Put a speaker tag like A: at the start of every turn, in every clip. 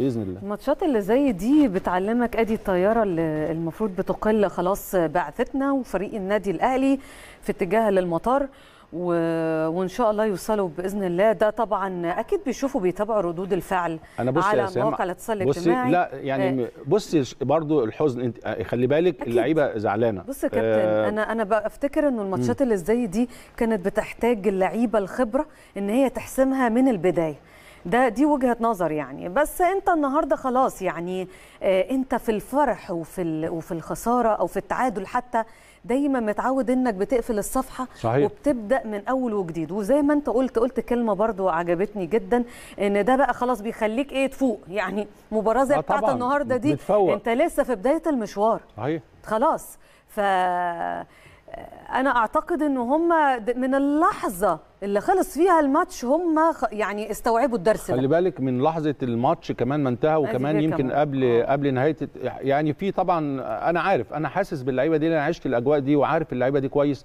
A: باذن الله الماتشات اللي زي دي بتعلمك ادي الطياره اللي المفروض بتقل خلاص بعثتنا وفريق النادي الاهلي في اتجاه للمطار و... وان شاء الله يوصلوا باذن الله ده طبعا اكيد بيشوفوا بيتابعوا ردود الفعل أنا بص على مواقع الاتصال الاجتماعي لا يعني آه.
B: بصي برضو الحزن انت خلي بالك اللعيبه زعلانه بص يا كابتن آه انا
A: انا بفتكر انه الماتشات اللي زي دي كانت بتحتاج اللعيبه الخبره ان هي تحسمها من البدايه ده دي وجهه نظر يعني بس انت النهارده خلاص يعني آه، انت في الفرح وفي وفي الخساره او في التعادل حتى دايما متعود انك بتقفل الصفحه صحيح. وبتبدا من اول وجديد وزي ما انت قلت قلت كلمه برضو عجبتني جدا ان ده بقى خلاص بيخليك ايه تفوق يعني مباراه زي آه بتاعت النهارده دي متفوق. انت لسه في بدايه المشوار صحيح خلاص ف آه، انا اعتقد ان هم من اللحظه اللي خلص فيها الماتش هم يعني استوعبوا الدرس خلي
B: ده. بالك من لحظه الماتش كمان ما انتهى وكمان إيه يمكن كمان. قبل أوه. قبل نهايه يعني في طبعا انا عارف انا حاسس باللعيبه دي انا عشت الاجواء دي وعارف اللعيبه دي كويس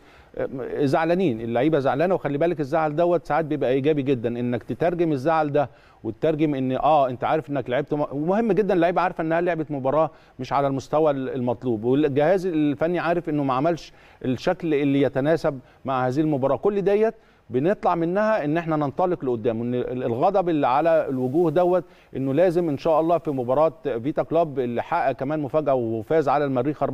B: زعلانين اللعيبه زعلانه وخلي بالك الزعل دوت ساعات بيبقى ايجابي جدا انك تترجم الزعل ده وتترجم ان اه انت عارف انك لعبت ومهم جدا اللعيبه عارفه انها لعبت مباراه مش على المستوى المطلوب والجهاز الفني عارف انه ما عملش الشكل اللي يتناسب مع هذه المباراه كل ديت بنطلع منها ان احنا ننطلق لقدام ان الغضب اللي على الوجوه دوت انه لازم ان شاء الله في مباراه فيتا كلوب اللي حقق كمان مفاجاه وفاز على المريخ 4-1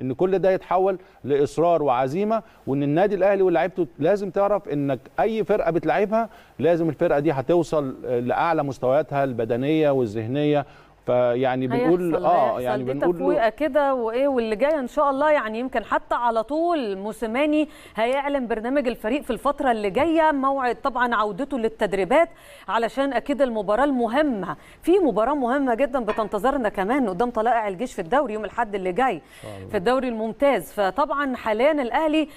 B: ان كل ده يتحول لاصرار وعزيمه وان النادي الاهلي ولاعيبته لازم تعرف انك اي فرقه بتلعبها لازم الفرقه دي هتوصل لاعلى مستوياتها البدنيه والذهنيه فيعني بنقول اه يعني بنقول تفويقه
A: كده وايه واللي جايه ان شاء الله يعني يمكن حتى على طول موسيماني هيعلن برنامج الفريق في الفتره اللي جايه موعد طبعا عودته للتدريبات علشان اكيد المباراه المهمه في مباراه مهمه جدا بتنتظرنا كمان قدام طلائع الجيش في الدوري يوم الاحد اللي جاي في الدوري الممتاز فطبعا حاليا الاهلي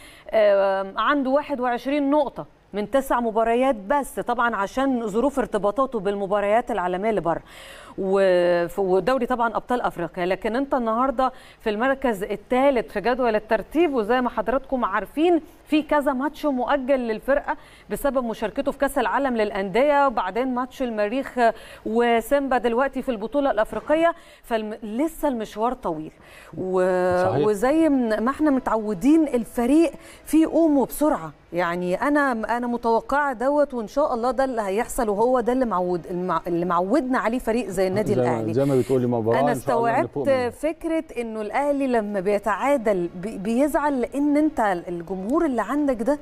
A: عنده 21 نقطه من تسع مباريات بس طبعا عشان ظروف ارتباطاته بالمباريات العالميه اللي بره ودوري طبعا ابطال افريقيا لكن انت النهارده في المركز الثالث في جدول الترتيب وزي ما حضراتكم عارفين في كذا ماتش مؤجل للفرقه بسبب مشاركته في كاس العالم للانديه وبعدين ماتش المريخ وسيمبا دلوقتي في البطوله الافريقيه فلسه المشوار طويل و... صحيح. وزي ما احنا متعودين الفريق فيه قومه بسرعه يعني انا انا متوقعه دوت وان شاء الله ده اللي هيحصل وهو ده اللي معود اللي معودنا عليه فريق زي النادي الاهلي زي
B: ما بتقولي مباراه انا استوعبت
A: فكره انه الاهلي لما بيتعادل بيزعل لان انت الجمهور اللي عندك ده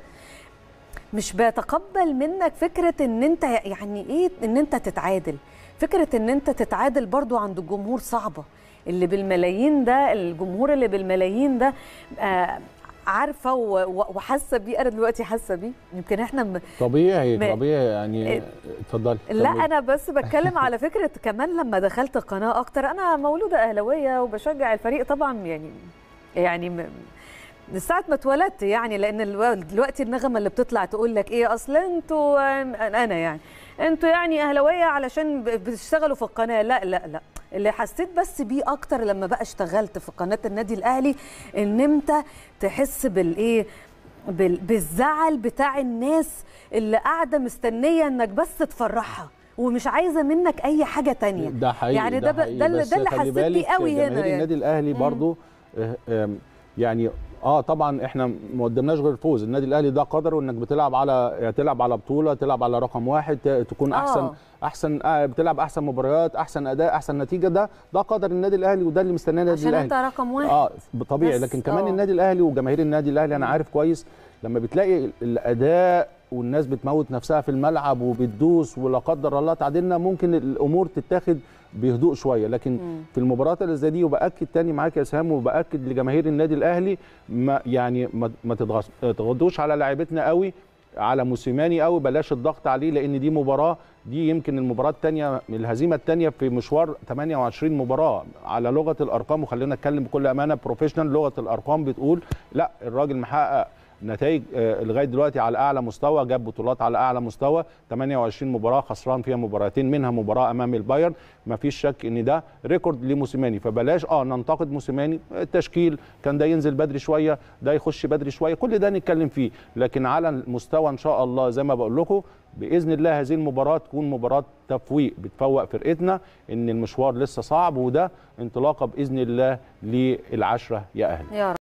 A: مش بيتقبل منك فكره ان انت يعني ايه ان انت تتعادل فكره ان انت تتعادل برضو عند الجمهور صعبه اللي بالملايين ده الجمهور اللي بالملايين ده آه عارفه وحاسه بيه انا دلوقتي حاسه بيه يمكن احنا م...
B: طبيعي م... طبيعي يعني إيه. اتفضلي لا انا
A: بس بتكلم على فكره كمان لما دخلت القناه اكتر انا مولوده اهلاويه وبشجع الفريق طبعا يعني يعني م... من ساعة ما اتولدت يعني لأن دلوقتي النغمة اللي بتطلع تقول لك إيه أصل أنتوا أنا يعني أنتوا يعني أهلاوية علشان بتشتغلوا في القناة لا لا لا اللي حسيت بس بيه أكتر لما بقى اشتغلت في قناة النادي الأهلي إن أنت تحس بالإيه بالزعل بتاع الناس اللي قاعدة مستنية إنك بس تفرحها ومش عايزه منك اي حاجه تانية ده حقيقي يعني ده ده, ده, ده اللي حسيت بيه قوي هنا يعني النادي
B: الاهلي برضو آه، يعني اه طبعا احنا ما قدمناش غير الفوز النادي الاهلي ده قدره انك بتلعب على تلعب على بطوله تلعب على رقم واحد تكون احسن آه. احسن آه بتلعب احسن مباريات احسن اداء احسن نتيجه ده ده قدر النادي الاهلي وده اللي مستناه النادي عشان الاهلي عشان انت رقم واحد اه طبيعي لكن كمان أوه. النادي الاهلي وجماهير النادي الاهلي انا عارف كويس لما بتلاقي الاداء والناس بتموت نفسها في الملعب وبتدوس ولا قدر الله تعادلنا ممكن الامور تتاخد بهدوء شويه لكن مم. في المباريات اللي زي دي وباكد تاني معاك يا اسهام وباكد لجماهير النادي الاهلي ما يعني ما, ما تضغطوش على لاعيبتنا قوي على موسيماني قوي بلاش الضغط عليه لان دي مباراه دي يمكن المباراه الثانيه الهزيمه الثانيه في مشوار 28 مباراه على لغه الارقام وخلينا نتكلم بكل امانه بروفيشنال لغه الارقام بتقول لا الراجل محقق نتائج آه، لغايه دلوقتي على اعلى مستوى جاب بطولات على اعلى مستوى 28 مباراه خسران فيها مباراتين منها مباراه امام البايرن ما فيش شك ان ده ريكورد لموسيماني فبلاش اه ننتقد موسيماني التشكيل آه، كان ده ينزل بدري شويه ده يخش بدري شويه كل ده نتكلم فيه لكن على المستوى ان شاء الله زي ما بقول لكم باذن الله هذه المباراه تكون مباراه تفويق بتفوق فرقتنا ان المشوار لسه صعب وده انطلاقه باذن الله للعشره يا
A: اهل